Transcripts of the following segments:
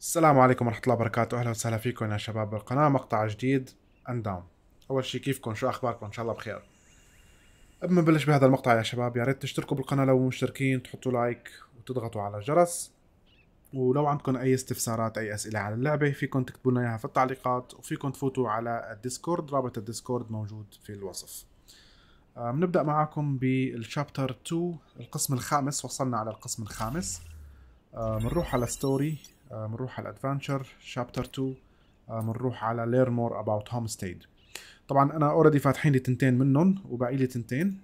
السلام عليكم ورحمة الله وبركاته أهلا وسهلا فيكم يا شباب بالقناة مقطع جديد اندام أول شي كيفكم شو أخباركم إن شاء الله بخير قبل ما نبلش بهذا المقطع يا شباب يا ريت تشتركوا بالقناة لو مشتركين تحطوا لايك وتضغطوا على الجرس ولو عندكم أي استفسارات أي أسئلة على اللعبة فيكم تكتبوا لنا إياها في التعليقات وفيكم تفوتوا على الديسكورد رابط الديسكورد موجود في الوصف آه، بنبدأ معاكم بالشابتر 2 القسم الخامس وصلنا على القسم الخامس آه، بنروح على ستوري بنروح آه، على الادفنتشر شابتر 2 بنروح على ليرن مور اباوت هوم ستيد طبعا انا اوريدي فاتحين لي تنتين منهم وباقي لي تنتين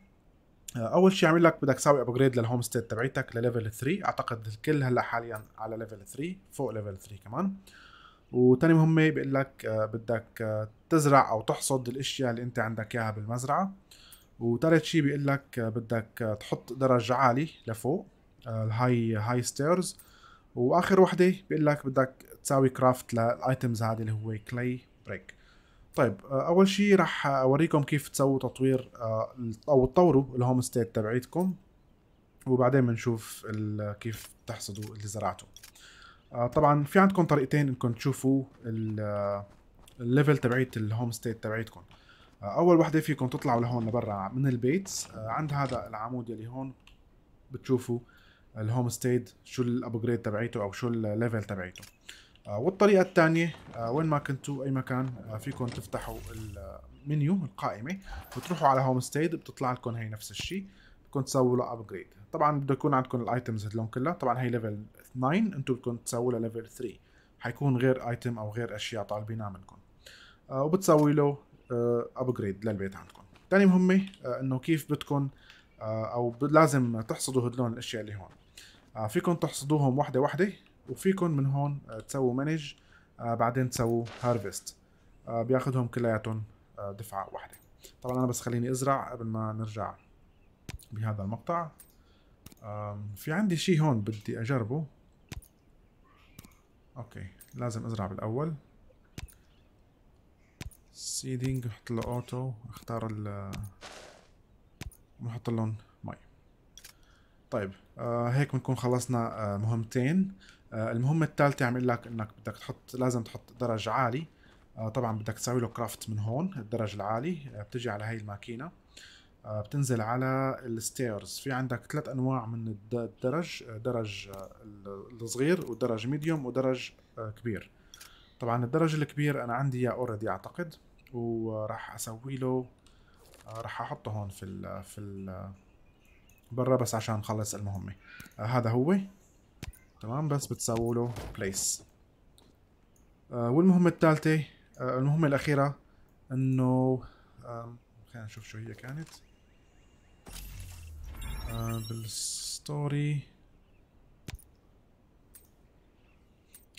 آه، اول شيء عامل لك بدك تساوي ابجريد للهوم ستيد تبعيتك لليفل 3 اعتقد الكل هلا حاليا على ليفل 3 فوق ليفل 3 كمان وتاني مهمه بيقول لك آه، بدك تزرع او تحصد الاشياء اللي انت عندك اياها بالمزرعه وثالث شيء بيقول لك بدك تحط درج عالي لفوق الهاي هاي ستيرز واخر وحده بيقول لك بدك تساوي كرافت للايتمز هذه اللي هو كلي بريك طيب آه، اول شيء راح اوريكم كيف تسووا تطوير آه، او تطوروا الهوم ستيت تبعيتكم وبعدين بنشوف كيف تحصدوا اللي زرعته آه، طبعا في عندكم طريقتين انكم تشوفوا الليفل تبعيت الهوم ستيت تبعيتكم اول وحده فيكم تطلعوا لهون لبرا من البيت عند هذا العمود اللي هون بتشوفوا الهوم ستيد شو الابجريد تبعيته او شو الليفل تبعيته آه، والطريقه الثانيه آه، وين ما كنتوا اي مكان آه، فيكم تفتحوا المنيو القائمه وتروحوا على هوم ستيد بتطلع لكم هي نفس الشيء بدكم تسووا له ابجريد طبعا بده يكون عندكم الايتمز هذول كلها طبعا هي ليفل 9 انتم بدكم تسووا لها ليفل 3 حيكون غير ايتم او غير اشياء طالبينها منكم وبتسوي له ابجريد للبيت عندكم ثاني مهمه انه كيف بدكم او لازم تحصدوا هدول الاشياء اللي هون آه، فيكم تحصدوهم واحده واحده وفيكم من هون آه، تسووا مانج آه، بعدين تسووا هارفست بياخذهم كلياتهم دفعه واحده طبعا انا بس خليني ازرع قبل ما نرجع بهذا المقطع في عندي شيء هون بدي اجربه اوكي لازم ازرع بالاول سيدينج احط له اوتو اختار ال نحط لهم طيب آه هيك بنكون خلصنا آه مهمتين آه المهمة الثالثة عم يقول لك انك بدك تحط لازم تحط درج عالي آه طبعا بدك تسوي له كرافت من هون الدرج العالي آه بتجي على هاي الماكينة آه بتنزل على الستيرز في عندك ثلاث انواع من الدرج آه، درج آه، الصغير ودرج ميديوم ودرج آه، كبير طبعا الدرج الكبير انا عندي اياه اوريدي اعتقد وراح اسوي له راح احطه هون في ال في ال برا بس عشان نخلص المهمة آه هذا هو تمام بس بتساووا له بليس آه والمهمة الثالثة آه المهمة الأخيرة إنه آه خلينا نشوف شو هي كانت آه بالستوري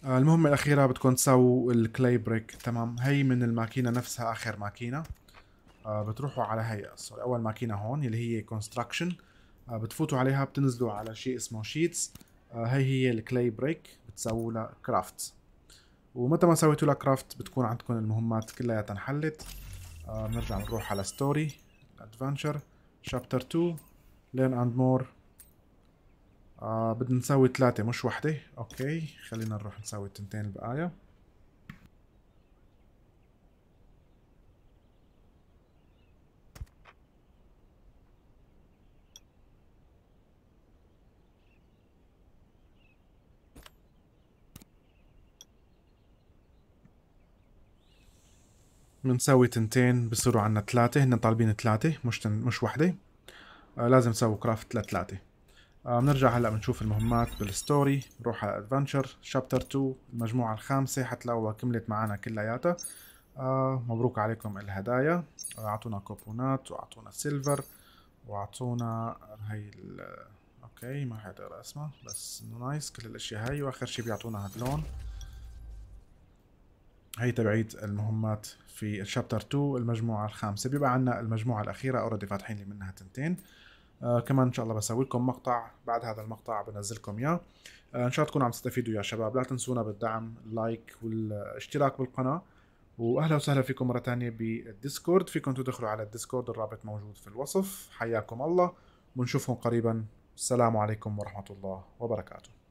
آه المهمة الأخيرة بدكم تساووا الكلاي بريك تمام هي من الماكينة نفسها آخر ماكينة آه بتروحوا على هي أول ماكينة هون اللي هي كونستراكشن آه، بتفوتوا عليها بتنزلوا على شيء اسمه شيتس آه، هي هي الكلاي بريك بتسووا لها كرافت ومتى ما سويتوا لها كرافت بتكون عندكم المهمات كلها تنحلت بنرجع آه، نروح على ستوري ادفنشر شابتر 2 ليرن اند مور بدنا نسوي ثلاثة مش وحدة اوكي خلينا نروح نسوي التنتين البقايا بنساوي تنتين بصيروا عنا ثلاثة هن طالبين ثلاثة مش تن... مش وحدة آه لازم نساوي كرافت لثلاثة آه بنرجع هلا بنشوف المهمات بالستوري بنروح على ادفنشر شابتر 2 المجموعة الخامسة حتلاقوها كملت معنا كلياتها آه مبروك عليكم الهدايا آه، اعطونا آه كوبونات واعطونا سيلفر واعطونا هي ال... آه، اوكي ما حيقدر اسمها بس انه نايس كل الاشياء هاي واخر شي بيعطونا هاد اللون هي تبعيت المهمات في الشابتر 2 المجموعة الخامسة بيبقى عندنا المجموعة الأخيرة اوريدي فاتحين لي منها تنتين آه كمان ان شاء الله بسوي لكم مقطع بعد هذا المقطع بنزل لكم اياه آه ان شاء الله تكونوا عم تستفيدوا يا شباب لا تنسونا بالدعم اللايك والاشتراك بالقناه واهلا وسهلا فيكم مره تانية بالديسكورد فيكم تدخلوا على الديسكورد الرابط موجود في الوصف حياكم الله ونشوفكم قريبا السلام عليكم ورحمه الله وبركاته